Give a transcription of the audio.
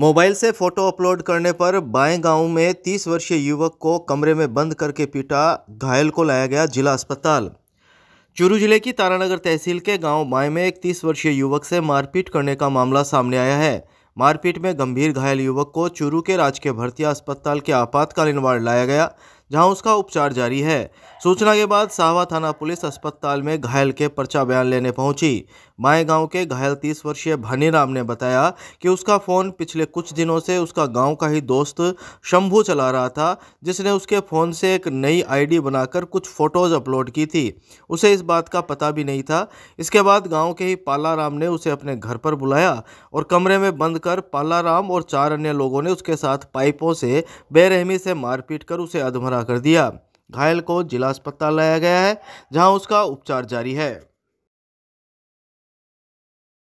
mobile से photo upload करने पर बाएं गांव में 30 वर्षीय युवक को कमरे में बंद करके पीटा घायल को लाया गया जिला अस्पताल चूरू जिले की तारानगर तहसील के गांव बाएं में एक 30 वर्षीय युवक से मारपीट करने का मामला सामने आया है मारपीट में गंभीर घायल युवक को चूरू के राजकीय भर्तिया अस्पताल के आपातकालीन वार्ड लाया गया जहां उसका उपचार जारी है सूचना के बाद साहवा थाना पुलिस अस्पताल में घायल के पर्चा बयान लेने पहुंची माए गांव के घायल तीस वर्षीय राम ने बताया कि उसका फ़ोन पिछले कुछ दिनों से उसका गांव का ही दोस्त शंभू चला रहा था जिसने उसके फ़ोन से एक नई आईडी बनाकर कुछ फ़ोटोज़ अपलोड की थी उसे इस बात का पता भी नहीं था इसके बाद गाँव के ही पाला ने उसे अपने घर पर बुलाया और कमरे में बंद कर पाला और चार अन्य लोगों ने उसके साथ पाइपों से बेरहमी से मारपीट कर उसे अधमरा खड़ा कर दिया घायल को जिला अस्पताल लाया गया है जहां उसका उपचार जारी है